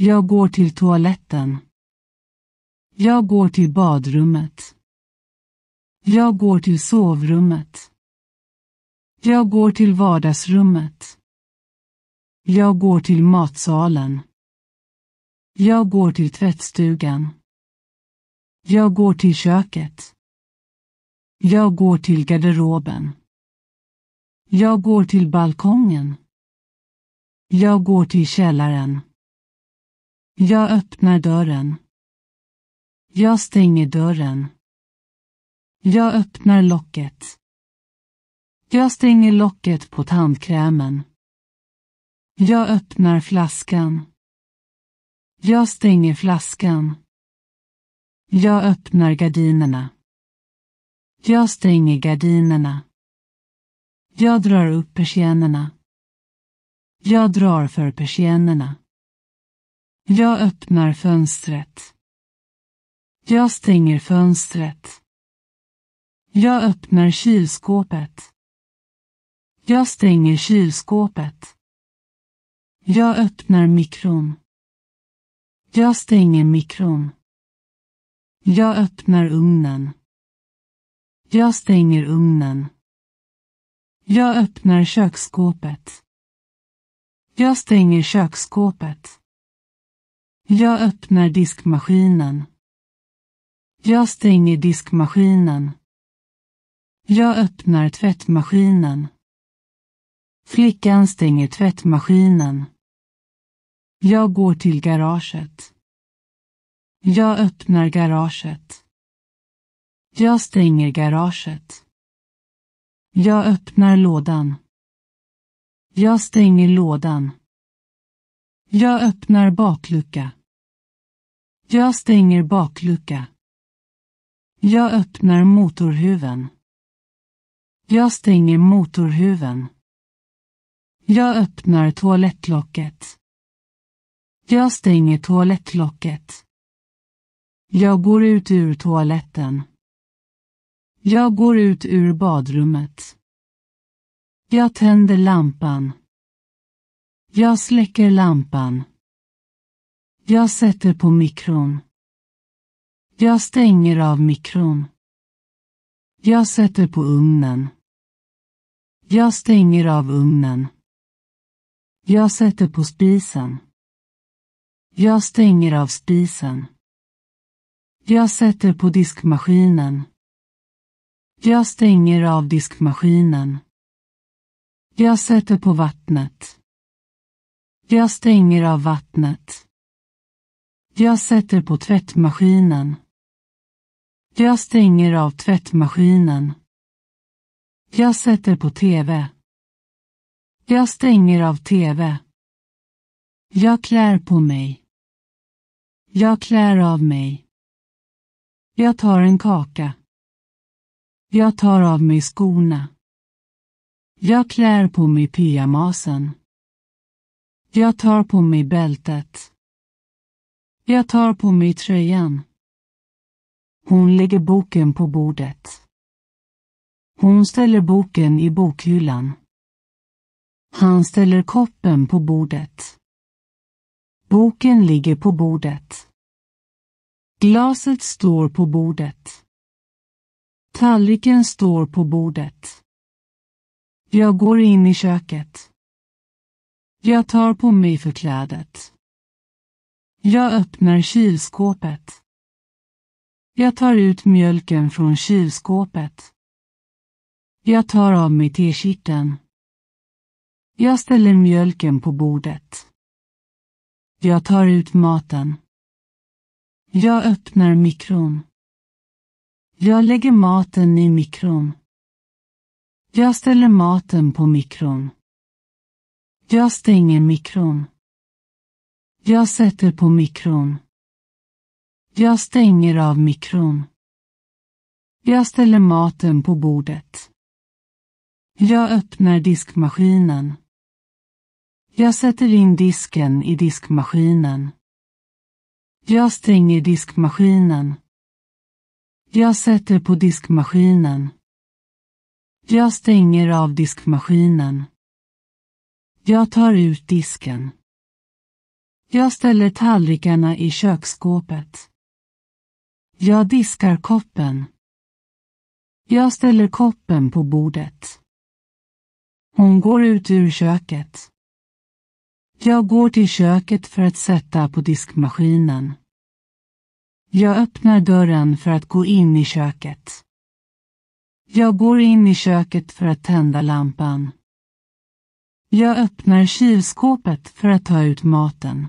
Jag går till toaletten. Jag går till badrummet. Jag går till sovrummet. Jag går till vardagsrummet. Jag går till matsalen. Jag går till tvättstugan. Jag går till köket. Jag går till garderoben. Jag går till balkongen. Jag går till källaren. Jag öppnar dörren. Jag stänger dörren. Jag öppnar locket. Jag stänger locket på tandkrämen. Jag öppnar flaskan. Jag stänger flaskan. Jag öppnar gardinerna. Jag stänger gardinerna. Jag drar upp persiennerna. Jag drar för persiennerna. Jag öppnar fönstret. Jag stänger fönstret. Jag öppnar kylskåpet. Jag stänger kylskåpet. Jag öppnar mikron. Jag stänger mikron. Jag öppnar ugnen. Jag stänger ugnen. Jag öppnar köksskåpet. Jag stänger köksskåpet. Jag öppnar diskmaskinen. Jag stänger diskmaskinen. Jag öppnar tvättmaskinen. Flickan stänger tvättmaskinen. Jag går till garaget. Jag öppnar garaget. Jag stänger garaget. Jag öppnar lådan. Jag stänger lådan. Jag öppnar baklucka. Jag stänger baklucka. Jag öppnar motorhuven. Jag stänger motorhuven. Jag öppnar toalettlocket. Jag stänger toalettlocket. Jag går ut ur toaletten. Jag går ut ur badrummet. Jag tänder lampan. Jag släcker lampan. Jag sätter på mikron. Jag stänger av mikron. Jag sätter på ugnen. Jag stänger av ugnen. Jag sätter på spisen. Jag stänger av spisen. Jag sätter på diskmaskinen. Jag stänger av diskmaskinen. Jag sätter på vattnet. Jag stänger av vattnet. Jag sätter på tvättmaskinen. Jag stänger av tvättmaskinen. Jag sätter på tv. Jag stänger av tv. Jag klär på mig. Jag klär av mig. Jag tar en kaka. Jag tar av mig skorna. Jag klär på mig pyjamasen. Jag tar på mig bältet. Jag tar på mig tröjan. Hon lägger boken på bordet. Hon ställer boken i bokhyllan. Han ställer koppen på bordet. Boken ligger på bordet. Glaset står på bordet. Tallriken står på bordet. Jag går in i köket. Jag tar på mig förklädet. Jag öppnar kylskåpet. Jag tar ut mjölken från kylskåpet. Jag tar av mig tekitteln. Jag ställer mjölken på bordet. Jag tar ut maten. Jag öppnar mikron. Jag lägger maten i mikron. Jag ställer maten på mikron. Jag stänger mikron. Jag sätter på mikron. Jag stänger av mikron. Jag ställer maten på bordet. Jag öppnar diskmaskinen. Jag sätter in disken i diskmaskinen. Jag stänger diskmaskinen. Jag sätter på diskmaskinen. Jag stänger av diskmaskinen. Jag tar ut disken. Jag ställer tallrikarna i köksskåpet. Jag diskar koppen. Jag ställer koppen på bordet. Hon går ut ur köket. Jag går till köket för att sätta på diskmaskinen. Jag öppnar dörren för att gå in i köket. Jag går in i köket för att tända lampan. Jag öppnar kylskåpet för att ta ut maten.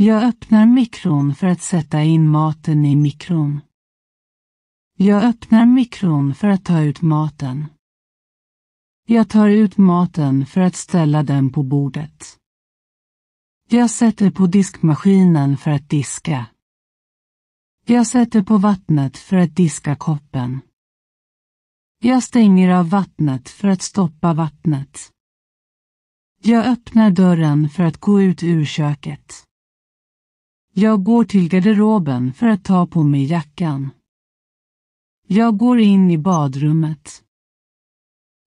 Jag öppnar mikron för att sätta in maten i mikron. Jag öppnar mikron för att ta ut maten. Jag tar ut maten för att ställa den på bordet. Jag sätter på diskmaskinen för att diska. Jag sätter på vattnet för att diska koppen. Jag stänger av vattnet för att stoppa vattnet. Jag öppnar dörren för att gå ut ur köket. Jag går till garderoben för att ta på mig jackan. Jag går in i badrummet.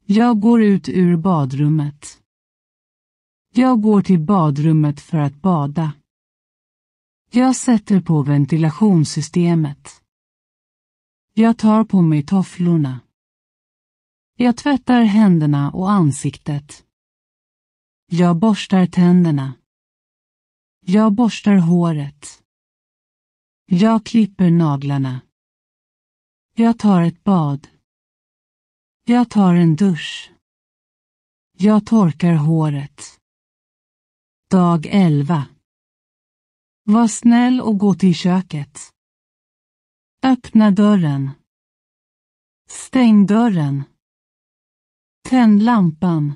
Jag går ut ur badrummet. Jag går till badrummet för att bada. Jag sätter på ventilationssystemet. Jag tar på mig tofflorna. Jag tvättar händerna och ansiktet. Jag borstar tänderna. Jag borstar håret. Jag klipper naglarna. Jag tar ett bad. Jag tar en dusch. Jag torkar håret. Dag 11. Var snäll och gå till köket. Öppna dörren. Stäng dörren. Tänd lampan.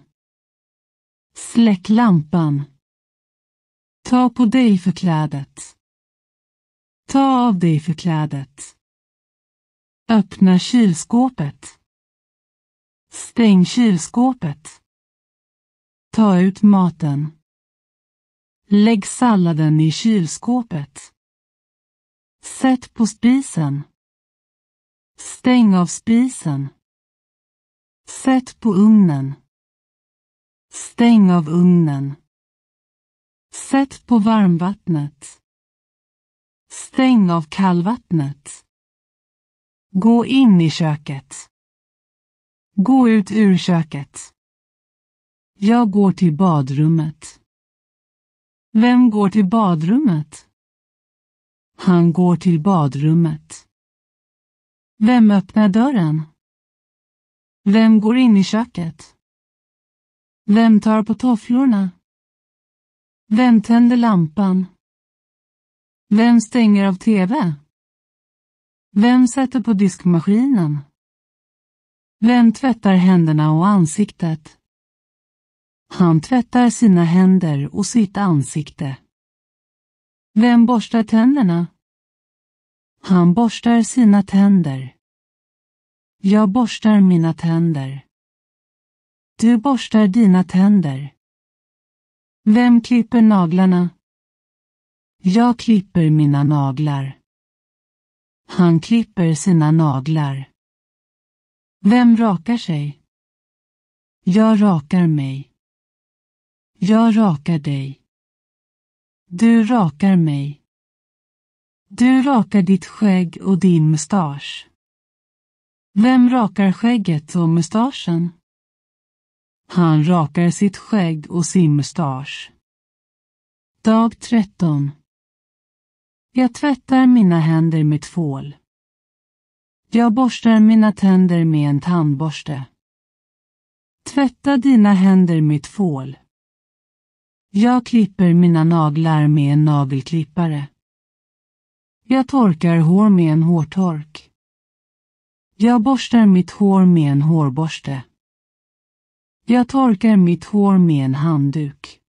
Släck lampan. Ta på dig förklädet. Ta av dig förklädet. Öppna kylskåpet. Stäng kylskåpet. Ta ut maten. Lägg salladen i kylskåpet. Sätt på spisen. Stäng av spisen. Sätt på ugnen. Stäng av ugnen. Sätt på varmvattnet. Stäng av kallvattnet. Gå in i köket. Gå ut ur köket. Jag går till badrummet. Vem går till badrummet? Han går till badrummet. Vem öppnar dörren? Vem går in i köket? Vem tar på tofflorna? Vem tänder lampan? Vem stänger av tv? Vem sätter på diskmaskinen? Vem tvättar händerna och ansiktet? Han tvättar sina händer och sitt ansikte. Vem borstar tänderna? Han borstar sina tänder. Jag borstar mina tänder. Du borstar dina tänder. Vem klipper naglarna? Jag klipper mina naglar. Han klipper sina naglar. Vem rakar sig? Jag rakar mig. Jag rakar dig. Du rakar mig. Du rakar ditt skägg och din mustasch. Vem rakar skägget och mustaschen? Han rakar sitt skägg och sin mustasch. Dag 13. Jag tvättar mina händer med tvål. Jag borstar mina tänder med en tandborste. Tvätta dina händer med tvål. Jag klipper mina naglar med en nagelklippare. Jag torkar hår med en hårtork. Jag borstar mitt hår med en hårborste. Jag torkar mitt hår med en handduk.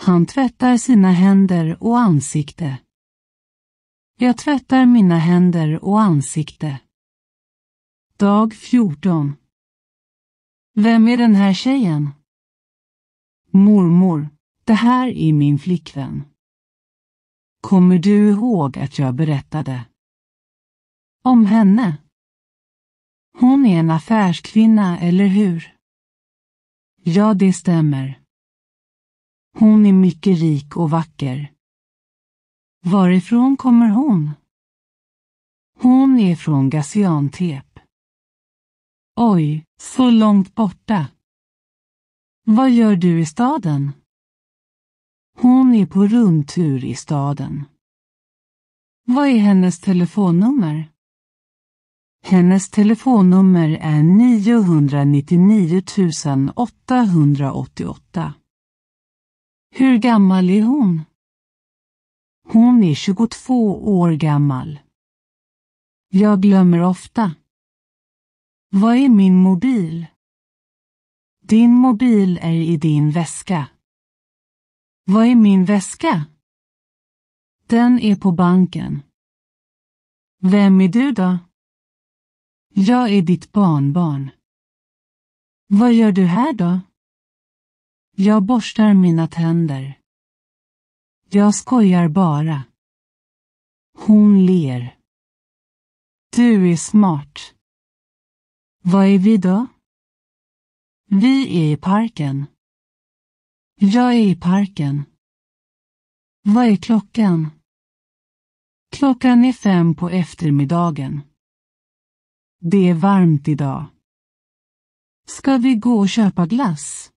Han tvättar sina händer och ansikte. Jag tvättar mina händer och ansikte. Dag 14 Vem är den här tjejen? Mormor, det här är min flickvän. Kommer du ihåg att jag berättade? Om henne? Hon är en affärskvinna, eller hur? Ja, det stämmer. Hon är mycket rik och vacker. Varifrån kommer hon? Hon är från Gaziantep. Oj, så långt borta. Vad gör du i staden? Hon är på rundtur i staden. Vad är hennes telefonnummer? Hennes telefonnummer är 999 888. Hur gammal är hon? Hon är 22 år gammal. Jag glömmer ofta. Vad är min mobil? Din mobil är i din väska. Vad är min väska? Den är på banken. Vem är du då? Jag är ditt barnbarn. Vad gör du här då? Jag borstar mina tänder. Jag skojar bara. Hon ler. Du är smart. Vad är vi då? Vi är i parken. Jag är i parken. Vad är klockan? Klockan är fem på eftermiddagen. Det är varmt idag. Ska vi gå och köpa glass?